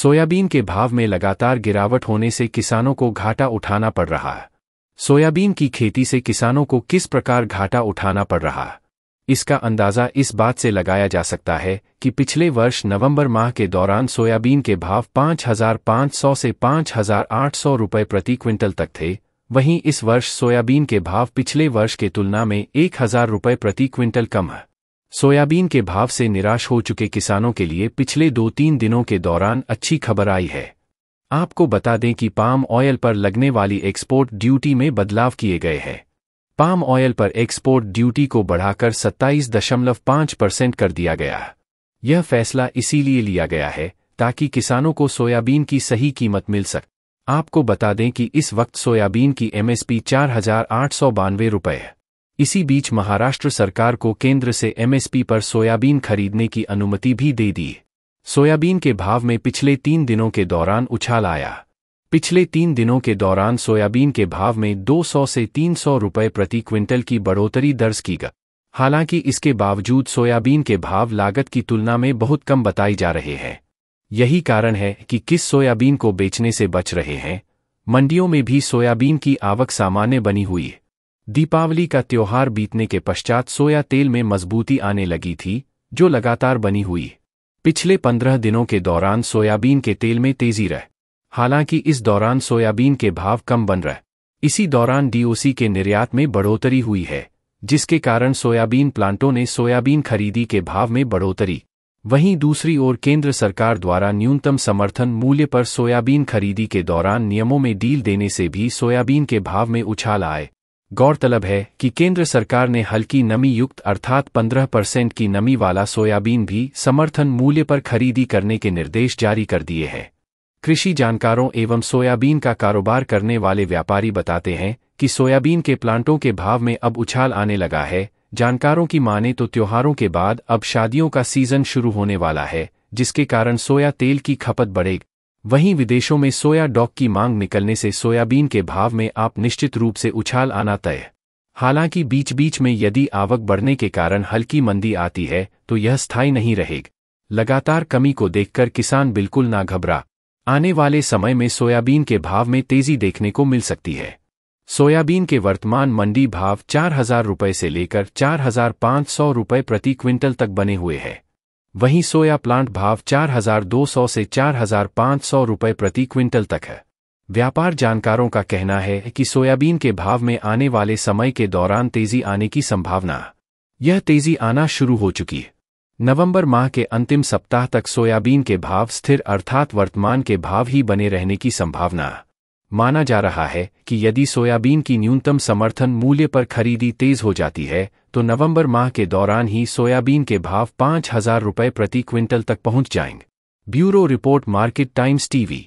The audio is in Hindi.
सोयाबीन के भाव में लगातार गिरावट होने से किसानों को घाटा उठाना पड़ रहा है सोयाबीन की खेती से किसानों को किस प्रकार घाटा उठाना पड़ रहा है इसका अंदाज़ा इस बात से लगाया जा सकता है कि पिछले वर्ष नवंबर माह के दौरान सोयाबीन के भाव 5,500 से 5,800 रुपये प्रति क्विंटल तक थे वहीं इस वर्ष सोयाबीन के भाव पिछले वर्ष के तुलना में 1,000 रुपये प्रति क्विंटल कम है सोयाबीन के भाव से निराश हो चुके किसानों के लिए पिछले दो तीन दिनों के दौरान अच्छी खबर आई है आपको बता दें कि पाम ऑयल पर लगने वाली एक्सपोर्ट ड्यूटी में बदलाव किए गए हैं पाम ऑयल पर एक्सपोर्ट ड्यूटी को बढ़ाकर 27.5 परसेंट कर दिया गया यह फैसला इसीलिए लिया गया है ताकि किसानों को सोयाबीन की सही कीमत मिल सके आपको बता दें कि इस वक्त सोयाबीन की एमएसपी चार हजार आठ सौ बानवे रुपये है इसी बीच महाराष्ट्र सरकार को केंद्र से एमएसपी पर सोयाबीन खरीदने की अनुमति भी दे दी सोयाबीन के भाव में पिछले तीन दिनों के दौरान उछाल आया पिछले तीन दिनों के दौरान सोयाबीन के भाव में 200 से 300 रुपये प्रति क्विंटल की बढ़ोतरी दर्ज की गई हालांकि इसके बावजूद सोयाबीन के भाव लागत की तुलना में बहुत कम बताई जा रहे हैं यही कारण है कि किस सोयाबीन को बेचने से बच रहे हैं मंडियों में भी सोयाबीन की आवक सामान्य बनी हुई है दीपावली का त्योहार बीतने के पश्चात सोया तेल में मजबूती आने लगी थी जो लगातार बनी हुई पिछले पंद्रह दिनों के दौरान सोयाबीन के तेल में तेजी रहे हालांकि इस दौरान सोयाबीन के भाव कम बन रहे इसी दौरान डीओसी के निर्यात में बढ़ोतरी हुई है जिसके कारण सोयाबीन प्लांटों ने सोयाबीन खरीदी के भाव में बढ़ोतरी वहीं दूसरी ओर केंद्र सरकार द्वारा न्यूनतम समर्थन मूल्य पर सोयाबीन खरीदी के दौरान नियमों में डील देने से भी सोयाबीन के भाव में उछाल आए गौरतलब है कि केंद्र सरकार ने हल्की नमी युक्त अर्थात 15 परसेंट की नमी वाला सोयाबीन भी समर्थन मूल्य पर खरीदी करने के निर्देश जारी कर दिए हैं कृषि जानकारों एवं सोयाबीन का कारोबार करने वाले व्यापारी बताते हैं कि सोयाबीन के प्लांटों के भाव में अब उछाल आने लगा है जानकारों की माने तो त्योहारों के बाद अब शादियों का सीजन शुरू होने वाला है जिसके कारण सोया तेल की खपत बढ़ेगी वहीं विदेशों में सोया डॉक की मांग निकलने से सोयाबीन के भाव में आप निश्चित रूप से उछाल आना तय हालांकि बीच बीच में यदि आवक बढ़ने के कारण हल्की मंदी आती है तो यह स्थायी नहीं रहेगा लगातार कमी को देखकर किसान बिल्कुल ना घबरा आने वाले समय में सोयाबीन के भाव में तेजी देखने को मिल सकती है सोयाबीन के वर्तमान मंडी भाव चार हजार रुपये से लेकर चार हजार पांच सौ रुपये प्रति क्विंटल तक बने हुए हैं वहीं सोया प्लांट भाव 4,200 से 4,500 रुपए प्रति क्विंटल तक है व्यापार जानकारों का कहना है कि सोयाबीन के भाव में आने वाले समय के दौरान तेजी आने की संभावना यह तेजी आना शुरू हो चुकी है नवंबर माह के अंतिम सप्ताह तक सोयाबीन के भाव स्थिर अर्थात वर्तमान के भाव ही बने रहने की संभावना माना जा रहा है कि यदि सोयाबीन की न्यूनतम समर्थन मूल्य पर खरीदी तेज हो जाती है तो नवंबर माह के दौरान ही सोयाबीन के भाव पांच हजार रुपये प्रति क्विंटल तक पहुंच जाएंगे bureau report market times TV